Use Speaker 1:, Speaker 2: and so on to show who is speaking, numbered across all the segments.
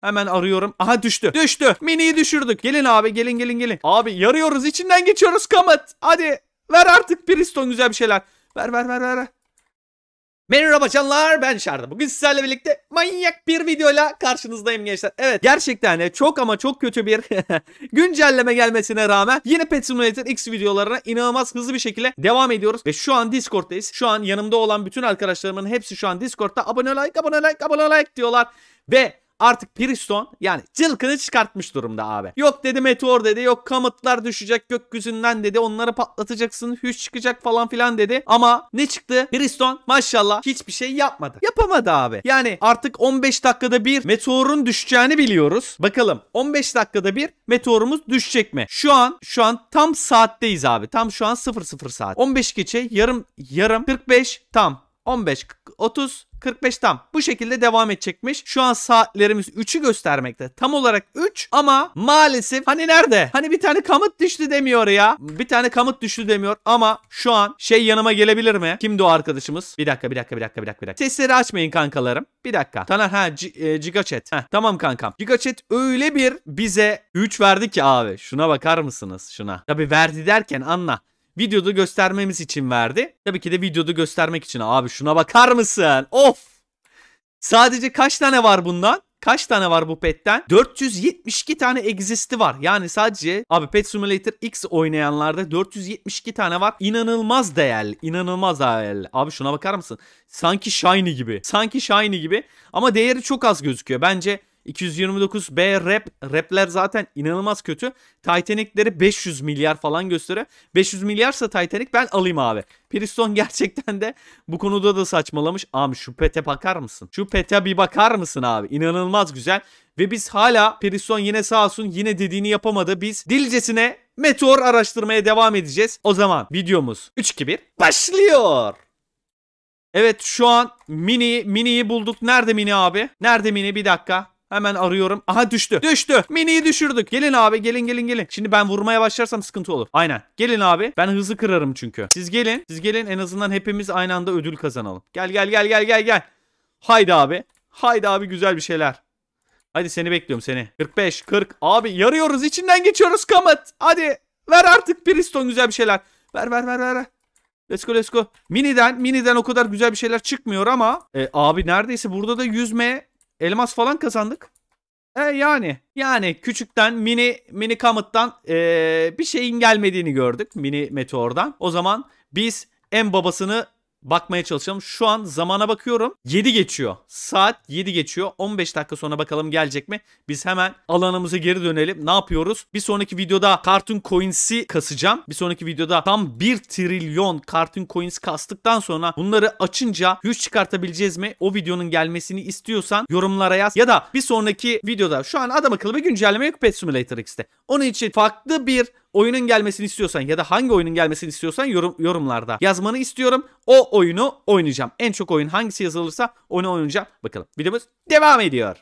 Speaker 1: Hemen arıyorum. Aha düştü. Düştü. Mini'yi düşürdük. Gelin abi gelin gelin gelin. Abi yarıyoruz. içinden geçiyoruz Kamat. Hadi ver artık Priston güzel bir şeyler. Ver ver ver ver. ver. Merhaba canlar ben Şarda. Bugün sizlerle birlikte manyak bir videoyla karşınızdayım gençler. Evet gerçekten çok ama çok kötü bir güncelleme gelmesine rağmen yine Pet Simulator X videolarına inanılmaz hızlı bir şekilde devam ediyoruz. Ve şu an Discord'dayız. Şu an yanımda olan bütün arkadaşlarımın hepsi şu an Discord'da abone like abone like abone like diyorlar. Ve artık Priston yani cılkını çıkartmış durumda abi. Yok dedi meteor dedi yok kamıtlar düşecek gökyüzünden dedi onları patlatacaksın hüç çıkacak falan filan dedi. Ama ne çıktı? Priston maşallah hiçbir şey yapmadı. Yapamadı abi. Yani artık 15 dakikada bir meteorun düşeceğini biliyoruz. Bakalım 15 dakikada bir meteorumuz düşecek mi? Şu an şu an tam saatteyiz abi. Tam şu an 00 saat. 15 geçe yarım yarım 45 tam 15 30 45 tam. Bu şekilde devam edecekmiş. Şu an saatlerimiz 3'ü göstermekte. Tam olarak 3 ama maalesef hani nerede? Hani bir tane kamut düştü demiyor ya. Bir tane kamut düştü demiyor ama şu an şey yanıma gelebilir mi? Kimdi o arkadaşımız? Bir dakika bir dakika bir dakika bir dakika. Sesleri açmayın kankalarım. Bir dakika. Taner ha e, Gigachat. Heh, tamam kankam. Gigachat öyle bir bize 3 verdi ki abi. Şuna bakar mısınız? Şuna. Tabi verdi derken anla videoda göstermemiz için verdi. Tabii ki de videoda göstermek için. Abi şuna bakar mısın? Of! Sadece kaç tane var bundan? Kaç tane var bu petten? 472 tane existi var. Yani sadece abi Pet Simulator X oynayanlarda 472 tane var. İnanılmaz değerli. inanılmaz değerli. Abi şuna bakar mısın? Sanki Shiny gibi. Sanki Shiny gibi. Ama değeri çok az gözüküyor. Bence 229B rap. Rapler zaten inanılmaz kötü. Titanic'leri 500 milyar falan gösteriyor. 500 milyarsa Titanic ben alayım abi. Priston gerçekten de bu konuda da saçmalamış. Abi şu pete bakar mısın? Şu pete bir bakar mısın abi? İnanılmaz güzel. Ve biz hala Priston yine sağ olsun yine dediğini yapamadı. Biz dilcesine meteor araştırmaya devam edeceğiz. O zaman videomuz 3-2-1 başlıyor. Evet şu an mini miniyi bulduk. Nerede mini abi? Nerede mini? Bir dakika. Hemen arıyorum. Aha düştü. Düştü. Mini'yi düşürdük. Gelin abi gelin gelin gelin. Şimdi ben vurmaya başlarsam sıkıntı olur. Aynen. Gelin abi. Ben hızı kırarım çünkü. Siz gelin. Siz gelin en azından hepimiz aynı anda ödül kazanalım. Gel gel gel gel gel gel. Haydi abi. Haydi abi güzel bir şeyler. Hadi seni bekliyorum seni. 45 40. Abi yarıyoruz. içinden geçiyoruz Kamat. Hadi. Ver artık Priston güzel bir şeyler. Ver ver ver ver. ver. Let's go let's go. Mini'den, mini'den o kadar güzel bir şeyler çıkmıyor ama e, abi neredeyse burada da yüzme Elmas falan kazandık. E yani yani küçükten mini mini kamıttan e, bir şeyin gelmediğini gördük mini meteordan. O zaman biz en babasını bakmaya çalışalım. Şu an zamana bakıyorum. 7 geçiyor. Saat 7 geçiyor. 15 dakika sonra bakalım gelecek mi? Biz hemen alanımıza geri dönelim. Ne yapıyoruz? Bir sonraki videoda Cartoon Coins'i kasacağım. Bir sonraki videoda tam 1 trilyon Cartoon Coins kastıktan sonra bunları açınca güç çıkartabileceğiz mi? O videonun gelmesini istiyorsan yorumlara yaz. Ya da bir sonraki videoda şu an adam akıllı bir güncelleme yok Pet Simulator X'te. Onun için farklı bir oyunun gelmesini istiyorsan ya da hangi oyunun gelmesini istiyorsan yorum, yorumlarda yazmanı istiyorum. O oyunu oynayacağım. En çok oyun hangisi yazılırsa onu oynayacağım. Bakalım videomuz devam ediyor.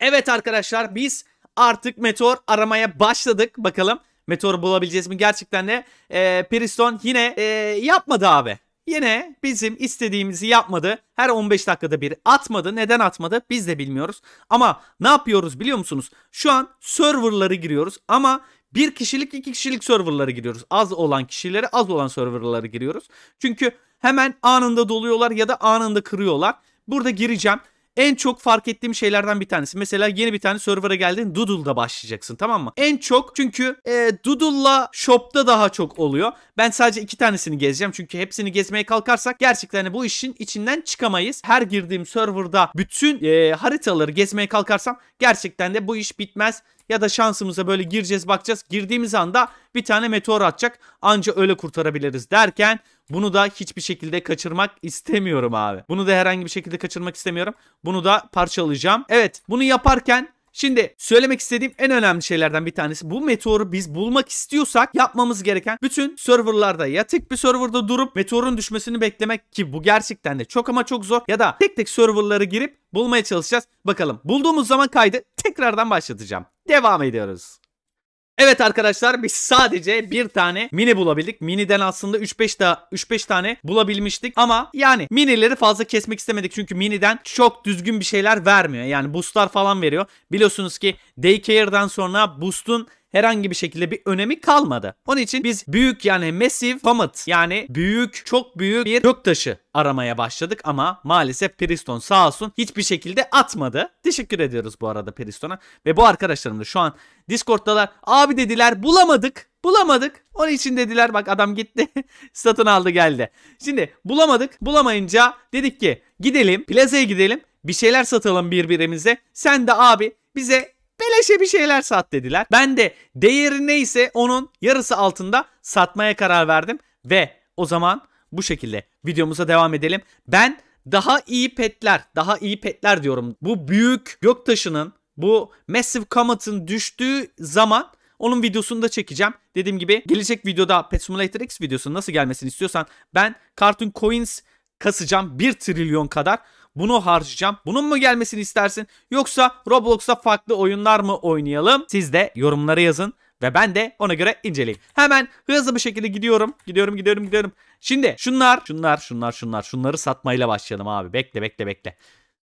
Speaker 1: Evet arkadaşlar biz artık meteor aramaya başladık. Bakalım meteor bulabileceğiz mi? Gerçekten de e, Periston yine e, yapmadı abi. Yine bizim istediğimizi yapmadı. Her 15 dakikada bir atmadı. Neden atmadı biz de bilmiyoruz. Ama ne yapıyoruz biliyor musunuz? Şu an serverları giriyoruz ama bir kişilik iki kişilik serverlara giriyoruz. Az olan kişilere az olan serverlara giriyoruz. Çünkü hemen anında doluyorlar ya da anında kırıyorlar. Burada gireceğim. En çok fark ettiğim şeylerden bir tanesi. Mesela yeni bir tane server'a geldin Doodle'da başlayacaksın tamam mı? En çok çünkü e, Doodle'la Shop'ta daha çok oluyor. Ben sadece iki tanesini gezeceğim. Çünkü hepsini gezmeye kalkarsak gerçekten hani bu işin içinden çıkamayız. Her girdiğim server'da bütün e, haritaları gezmeye kalkarsam gerçekten de bu iş bitmez ya da şansımıza böyle gireceğiz bakacağız. Girdiğimiz anda bir tane meteor atacak. Anca öyle kurtarabiliriz derken bunu da hiçbir şekilde kaçırmak istemiyorum abi. Bunu da herhangi bir şekilde kaçırmak istemiyorum. Bunu da parçalayacağım. Evet bunu yaparken Şimdi söylemek istediğim en önemli şeylerden bir tanesi bu meteoru biz bulmak istiyorsak yapmamız gereken bütün serverlarda ya tek bir serverda durup meteorun düşmesini beklemek ki bu gerçekten de çok ama çok zor ya da tek tek serverlara girip bulmaya çalışacağız. Bakalım bulduğumuz zaman kaydı tekrardan başlatacağım. Devam ediyoruz. Evet arkadaşlar biz sadece bir tane mini bulabildik. Mini'den aslında 3-5 daha 3-5 tane bulabilmiştik ama yani minileri fazla kesmek istemedik çünkü mini'den çok düzgün bir şeyler vermiyor. Yani boostlar falan veriyor. Biliyorsunuz ki Daycare'dan sonra boost'un herhangi bir şekilde bir önemi kalmadı. Onun için biz büyük yani massive comet yani büyük çok büyük bir kök taşı aramaya başladık ama maalesef Periston sağ olsun hiçbir şekilde atmadı. Teşekkür ediyoruz bu arada Periston'a ve bu arkadaşlarım da şu an Discord'dalar. Abi dediler bulamadık. Bulamadık. Onun için dediler bak adam gitti satın aldı geldi. Şimdi bulamadık. Bulamayınca dedik ki gidelim plazaya gidelim bir şeyler satalım birbirimize. Sen de abi bize beleşe bir şeyler sat dediler. Ben de değeri neyse onun yarısı altında satmaya karar verdim ve o zaman bu şekilde videomuza devam edelim. Ben daha iyi petler, daha iyi petler diyorum. Bu büyük göktaşının, bu Massive Comet'ın düştüğü zaman onun videosunu da çekeceğim. Dediğim gibi gelecek videoda Pet Simulator X videosunun nasıl gelmesini istiyorsan ben Cartoon Coins kasacağım 1 trilyon kadar. Bunu harcayacağım. Bunun mu gelmesini istersin? Yoksa Roblox'ta farklı oyunlar mı oynayalım? Siz de yorumlara yazın. Ve ben de ona göre inceleyeyim. Hemen hızlı bir şekilde gidiyorum. Gidiyorum gidiyorum gidiyorum. Şimdi şunlar şunlar şunlar şunlar. Şunları satmayla başlayalım abi. Bekle bekle bekle.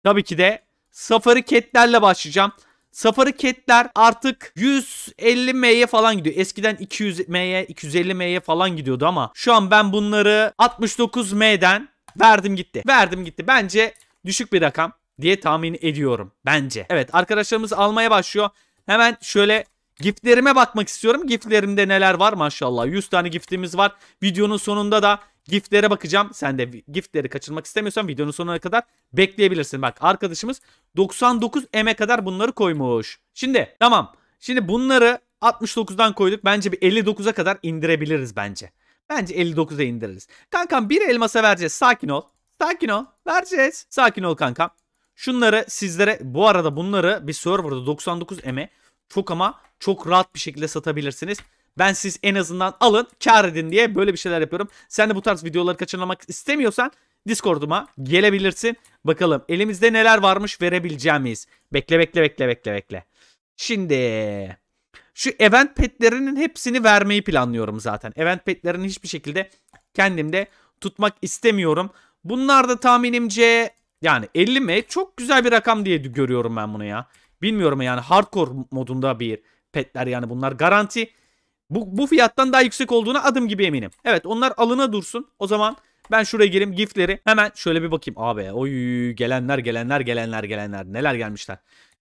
Speaker 1: Tabii ki de Safari Cat'lerle başlayacağım. Safari Cat'ler artık 150 M'ye falan gidiyor. Eskiden 200 M'ye, 250 M'ye falan gidiyordu ama şu an ben bunları 69 M'den verdim gitti. Verdim gitti. Bence düşük bir rakam diye tahmin ediyorum bence. Evet arkadaşlarımız almaya başlıyor. Hemen şöyle giftlerime bakmak istiyorum. Giftlerimde neler var maşallah. 100 tane giftimiz var. Videonun sonunda da giftlere bakacağım. Sen de giftleri kaçırmak istemiyorsan videonun sonuna kadar bekleyebilirsin. Bak arkadaşımız 99 M'e kadar bunları koymuş. Şimdi tamam. Şimdi bunları 69'dan koyduk. Bence bir 59'a kadar indirebiliriz bence. Bence 59'a indiririz. Kankam bir elmasa vereceğiz. Sakin ol. Sakin ol. Vereceğiz. Sakin ol kanka. Şunları sizlere bu arada bunları bir serverda 99 me çok ama çok rahat bir şekilde satabilirsiniz. Ben siz en azından alın kar edin diye böyle bir şeyler yapıyorum. Sen de bu tarz videoları kaçırmak istemiyorsan Discord'uma gelebilirsin. Bakalım elimizde neler varmış verebileceğim miyiz? Bekle bekle bekle bekle bekle. Şimdi şu event petlerinin hepsini vermeyi planlıyorum zaten. Event petlerini hiçbir şekilde kendimde tutmak istemiyorum. Bunlar da tahminimce yani 50 M çok güzel bir rakam diye görüyorum ben bunu ya. Bilmiyorum yani hardcore modunda bir petler yani bunlar garanti. Bu, bu fiyattan daha yüksek olduğuna adım gibi eminim. Evet onlar alına dursun. O zaman ben şuraya gireyim giftleri. Hemen şöyle bir bakayım. Abi oy gelenler gelenler gelenler gelenler. Neler gelmişler.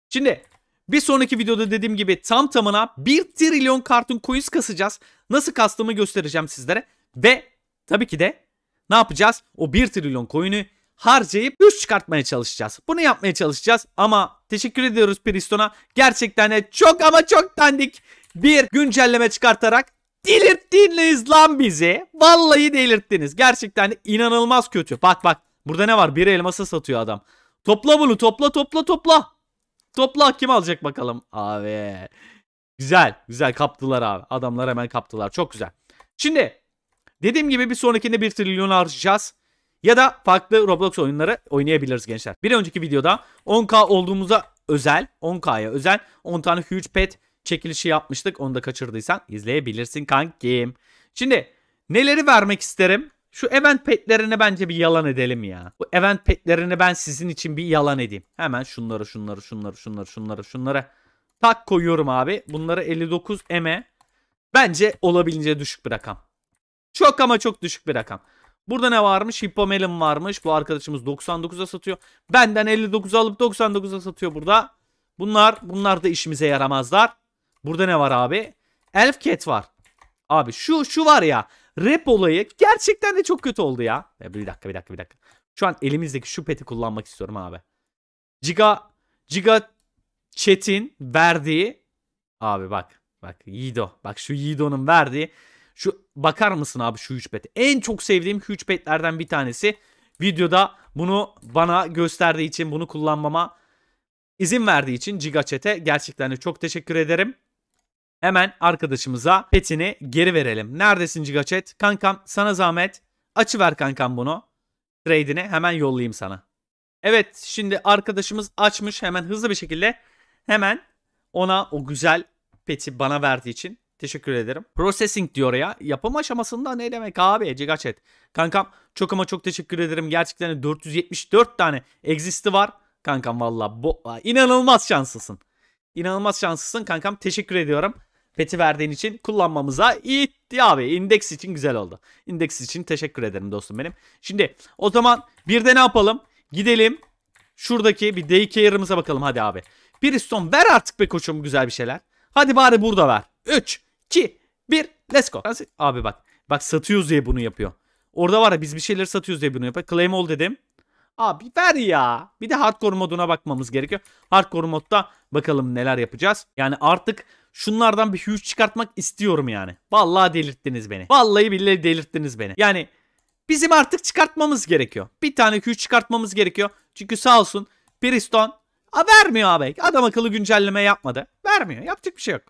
Speaker 1: Şimdi bir sonraki videoda dediğim gibi tam tamına 1 trilyon kartun coins kasacağız. Nasıl kastığımı göstereceğim sizlere. Ve tabii ki de ne yapacağız? O 1 trilyon coin'i harcayıp güç çıkartmaya çalışacağız. Bunu yapmaya çalışacağız ama teşekkür ediyoruz Priston'a. Gerçekten de çok ama çok dandik bir güncelleme çıkartarak delirttiniz lan bizi. Vallahi delirttiniz. Gerçekten de inanılmaz kötü. Bak bak burada ne var? Bir elması satıyor adam. Topla bunu topla topla topla. Topla kim alacak bakalım. Abi. Güzel güzel kaptılar abi. Adamlar hemen kaptılar. Çok güzel. Şimdi Dediğim gibi bir sonrakinde 1 trilyon harcayacağız. Ya da farklı Roblox oyunları oynayabiliriz gençler. Bir önceki videoda 10k olduğumuza özel, 10k'ya özel 10 tane huge pet çekilişi yapmıştık. Onu da kaçırdıysan izleyebilirsin kankim. Şimdi neleri vermek isterim? Şu event petlerini bence bir yalan edelim ya. Bu event petlerini ben sizin için bir yalan edeyim. Hemen şunları şunları şunları şunları şunları şunları tak koyuyorum abi. Bunları 59 eme. Bence olabildiğince düşük bir rakam. Çok ama çok düşük bir rakam. Burada ne varmış? Hippomelon varmış. Bu arkadaşımız 99'a satıyor. Benden 59 alıp 99'a satıyor burada. Bunlar bunlar da işimize yaramazlar. Burada ne var abi? Elf var. Abi şu şu var ya. Rap olayı gerçekten de çok kötü oldu ya. ya bir dakika bir dakika bir dakika. Şu an elimizdeki şu peti kullanmak istiyorum abi. Giga Giga Chat'in verdiği abi bak bak Yido. Bak şu Yido'nun verdiği şu bakar mısın abi şu 3 bet? En çok sevdiğim 3 betlerden bir tanesi. Videoda bunu bana gösterdiği için bunu kullanmama izin verdiği için GigaChat'e gerçekten de çok teşekkür ederim. Hemen arkadaşımıza petini geri verelim. Neredesin GigaChat? Kankam sana zahmet. Açıver kankam bunu. Trade'ini hemen yollayayım sana. Evet şimdi arkadaşımız açmış hemen hızlı bir şekilde hemen ona o güzel peti bana verdiği için Teşekkür ederim. Processing diyor ya. Yapım aşamasında ne demek abi Cigaçet. Kankam çok ama çok teşekkür ederim. Gerçekten 474 tane existi var. Kankam valla bu inanılmaz şanslısın. İnanılmaz şanslısın kankam. Teşekkür ediyorum. Peti verdiğin için kullanmamıza iyi abi. Indeks için güzel oldu. Indeks için teşekkür ederim dostum benim. Şimdi o zaman bir de ne yapalım? Gidelim şuradaki bir daycare'ımıza bakalım hadi abi. Bridgestone ver artık be koçum güzel bir şeyler. Hadi bari burada ver. 3, 2, 1. Let's go. Abi bak. Bak satıyoruz diye bunu yapıyor. Orada var ya biz bir şeyleri satıyoruz diye bunu yapıyor. Claim all dedim. Abi ver ya. Bir de hardcore moduna bakmamız gerekiyor. Hardcore modda bakalım neler yapacağız. Yani artık şunlardan bir huge çıkartmak istiyorum yani. Vallahi delirttiniz beni. Vallahi billahi delirttiniz beni. Yani bizim artık çıkartmamız gerekiyor. Bir tane huge çıkartmamız gerekiyor. Çünkü sağ olsun Briston vermiyor abi. Adam akıllı güncelleme yapmadı. Vermiyor. Yapacak bir şey yok.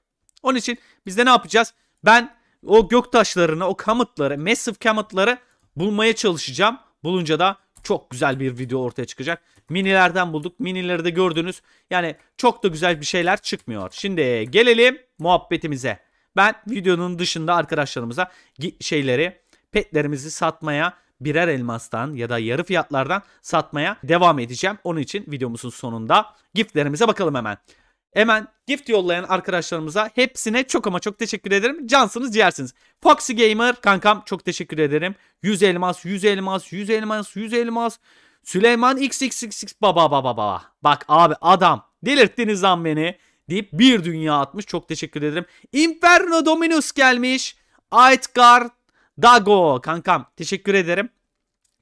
Speaker 1: Onun için biz de ne yapacağız? Ben o gök taşlarını, o kamıtları, massive kamıtları bulmaya çalışacağım. Bulunca da çok güzel bir video ortaya çıkacak. Minilerden bulduk. Minileri de gördünüz. Yani çok da güzel bir şeyler çıkmıyor. Şimdi gelelim muhabbetimize. Ben videonun dışında arkadaşlarımıza şeyleri, petlerimizi satmaya birer elmastan ya da yarı fiyatlardan satmaya devam edeceğim. Onun için videomuzun sonunda giftlerimize bakalım hemen. Hemen gift yollayan arkadaşlarımıza hepsine çok ama çok teşekkür ederim. Cansınız ciğersiniz. Foxy Gamer kankam çok teşekkür ederim. 100 elmas, 100 elmas, 100 elmas, 100 elmas. Süleyman XXXX baba baba baba. Bak abi adam delirttiniz lan beni deyip bir dünya atmış. Çok teşekkür ederim. Inferno Dominus gelmiş. Aitgar Dago kankam teşekkür ederim.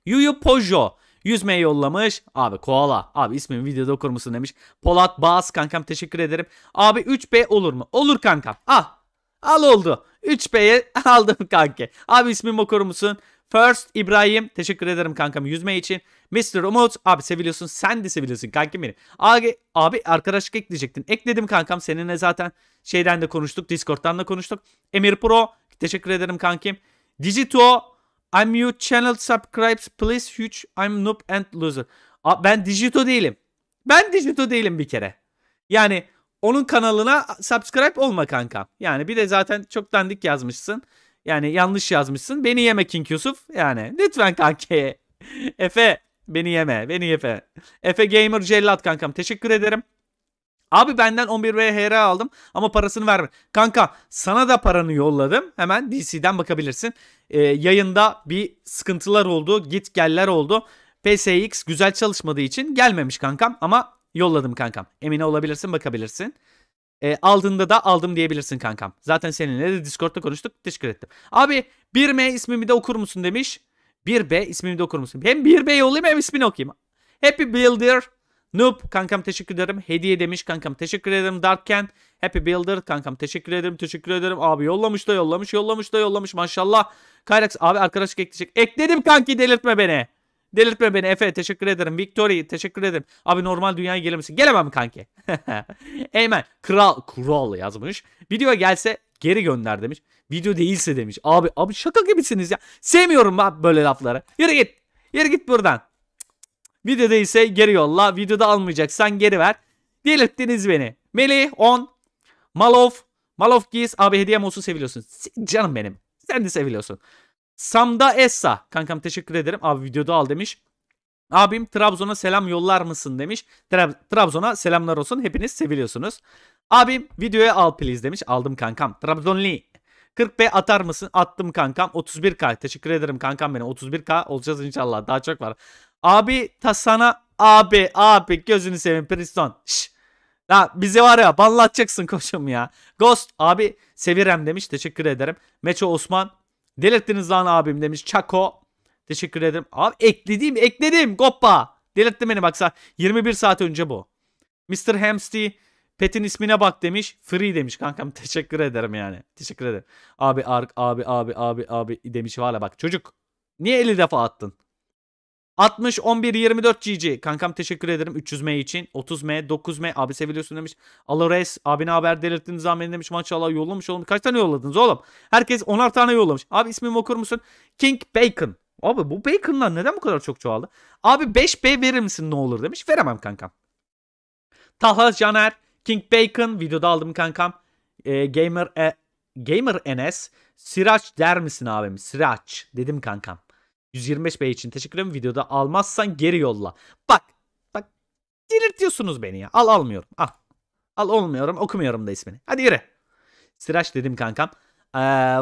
Speaker 1: Yuyu Pojo Yüzmeye yollamış. Abi koala. Abi ismini videoda okur musun demiş. Polat Bağız kankam teşekkür ederim. Abi 3B olur mu? Olur kankam. Ah. Al oldu. 3B'ye aldım kanki. Abi ismimi okur musun? First İbrahim teşekkür ederim kankam yüzme için. Mr. Umut abi seviliyorsun sen de seviliyorsun kankim beni. Abi, abi arkadaşlık ekleyecektin. Ekledim kankam seninle zaten şeyden de konuştuk Discord'dan da konuştuk. Emir Pro teşekkür ederim kankim. Digito I'm your channel subscribes please huge. I'm noob and loser. A, ben Digito değilim. Ben Digito değilim bir kere. Yani onun kanalına subscribe olma kanka. Yani bir de zaten çok dandik yazmışsın. Yani yanlış yazmışsın. Beni yeme King Yusuf. Yani lütfen kanka. Efe beni yeme. Beni yeme. Efe Gamer Cellat kankam. Teşekkür ederim. Abi benden 11 VHR aldım ama parasını verme. Kanka sana da paranı yolladım. Hemen DC'den bakabilirsin. Ee, yayında bir sıkıntılar oldu. Git geller oldu. PSX güzel çalışmadığı için gelmemiş kankam ama yolladım kankam. Emine olabilirsin bakabilirsin. E, aldığında da aldım diyebilirsin kankam. Zaten seninle de Discord'da konuştuk. Teşekkür ettim. Abi 1M ismimi de okur musun demiş. 1B ismimi de okur musun? Hem 1B yollayayım hem ismini okuyayım. Happy Builder Noob kankam teşekkür ederim. Hediye demiş kankam teşekkür ederim. Darkken Happy Builder kankam teşekkür ederim. Teşekkür ederim. Abi yollamış da yollamış yollamış da yollamış maşallah. Kayrax abi arkadaşlık ekleyecek. Ekledim kanki delirtme beni. Delirtme beni Efe teşekkür ederim. Victory teşekkür ederim. Abi normal dünyaya gelir Gelemem kanki. Eymen kral kral yazmış. Video gelse geri gönder demiş. Video değilse demiş. Abi abi şaka gibisiniz ya. Sevmiyorum ben böyle lafları. Yürü git. Yürü git buradan. Videoda ise geri yolla. Videoda almayacaksan geri ver. Delirttiniz beni. Melih 10. Malov. Malov Giz. Abi hediyem olsun seviyorsun. Canım benim. Sen de seviyorsun. Samda Essa. Kankam teşekkür ederim. Abi videoda al demiş. Abim Trabzon'a selam yollar mısın demiş. Tra Trabzon'a selamlar olsun. Hepiniz seviliyorsunuz. Abim videoya al please demiş. Aldım kankam. Trabzonli. 40B atar mısın? Attım kankam. 31K. Teşekkür ederim kankam benim. 31K olacağız inşallah. Daha çok var. Abi ta sana abi abi gözünü seveyim Priston. Şş. Ya bizi var ya banlatacaksın koçum ya. Ghost abi sevirem demiş teşekkür ederim. Meço Osman delirttiniz lan abim demiş. Çako teşekkür ederim. Abi ekledim ekledim goppa. Delirtti beni baksa 21 saat önce bu. Mr. Hamsty Pet'in ismine bak demiş. Free demiş kankam. Teşekkür ederim yani. Teşekkür ederim. Abi Ark abi abi abi abi demiş. Hala bak çocuk. Niye 50 defa attın? 60 11 24 GG. Kankam teşekkür ederim 300M için. 30M 9M abi seviyorsun demiş. Alores abine haber delirttiniz zahmet demiş. Maşallah yollamış oğlum. Kaç tane yolladınız oğlum? Herkes 10'ar tane yollamış. Abi ismimi okur musun? King Bacon. Abi bu baconlar neden bu kadar çok çoğaldı? Abi 5B verir misin ne olur demiş. Veremem kankam. Taha Caner, King Bacon videoda aldım kankam. E, gamer e, Gamer NS, Siraç der misin abim? Siraç dedim kankam. 125 bey için teşekkür ederim. Videoda almazsan geri yolla. Bak. Bak. Delirtiyorsunuz beni ya. Al almıyorum. Al. Al olmuyorum. Okumuyorum da ismini. Hadi yürü. Sıraç dedim kankam. Ee,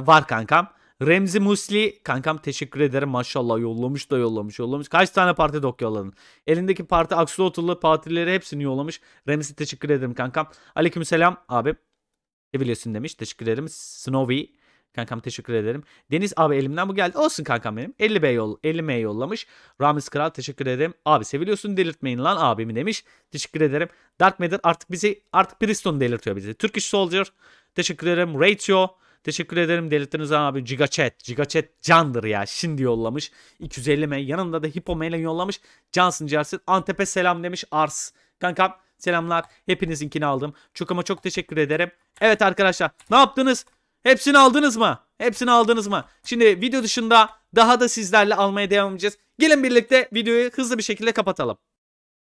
Speaker 1: var kankam. Remzi Musli kankam teşekkür ederim maşallah yollamış da yollamış yollamış. Kaç tane parti dok yolladın? Elindeki parti Axolotl partileri hepsini yollamış. Remzi teşekkür ederim kankam. Aleyküm selam abi. Ne biliyorsun demiş. Teşekkür ederim. Snowy. Kankam teşekkür ederim. Deniz abi elimden bu geldi. Olsun kankam benim. 50 bey yol 50 mail yollamış. Ramiz Kral teşekkür ederim. Abi seviliyorsun delirtmeyin lan abimi demiş. Teşekkür ederim. Dark Matter artık bizi artık Bristol delirtiyor bizi. Turkish Soldier teşekkür ederim. Ratio Teşekkür ederim delirttiniz abi. Giga Chat. Giga Chat candır ya. Şimdi yollamış. 250 mail. Yanında da Hippo mail yollamış. Cansın Cansın. Antep'e selam demiş. Ars. Kankam selamlar. Hepinizinkini aldım. Çok ama çok teşekkür ederim. Evet arkadaşlar ne yaptınız? Hepsini aldınız mı? Hepsini aldınız mı? Şimdi video dışında daha da sizlerle almaya devam edeceğiz. Gelin birlikte videoyu hızlı bir şekilde kapatalım.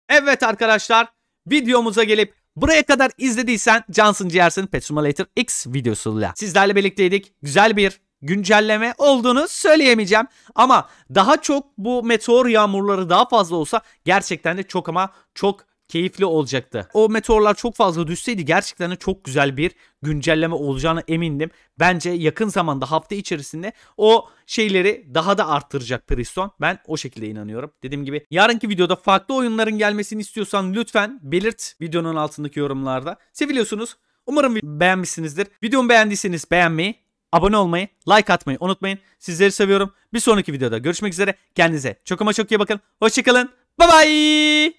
Speaker 1: Evet arkadaşlar videomuza gelip buraya kadar izlediysen Johnson Ciğersin Pet X videosuyla sizlerle birlikteydik. Güzel bir güncelleme olduğunu söyleyemeyeceğim. Ama daha çok bu meteor yağmurları daha fazla olsa gerçekten de çok ama çok keyifli olacaktı. O meteorlar çok fazla düşseydi gerçekten de çok güzel bir güncelleme olacağına emindim. Bence yakın zamanda hafta içerisinde o şeyleri daha da arttıracak Priston. Ben o şekilde inanıyorum. Dediğim gibi yarınki videoda farklı oyunların gelmesini istiyorsan lütfen belirt videonun altındaki yorumlarda. Seviliyorsunuz. Umarım beğenmişsinizdir. Videomu beğendiyseniz beğenmeyi, abone olmayı, like atmayı unutmayın. Sizleri seviyorum. Bir sonraki videoda görüşmek üzere. Kendinize çok ama çok iyi bakın. Hoşçakalın. Bye bye.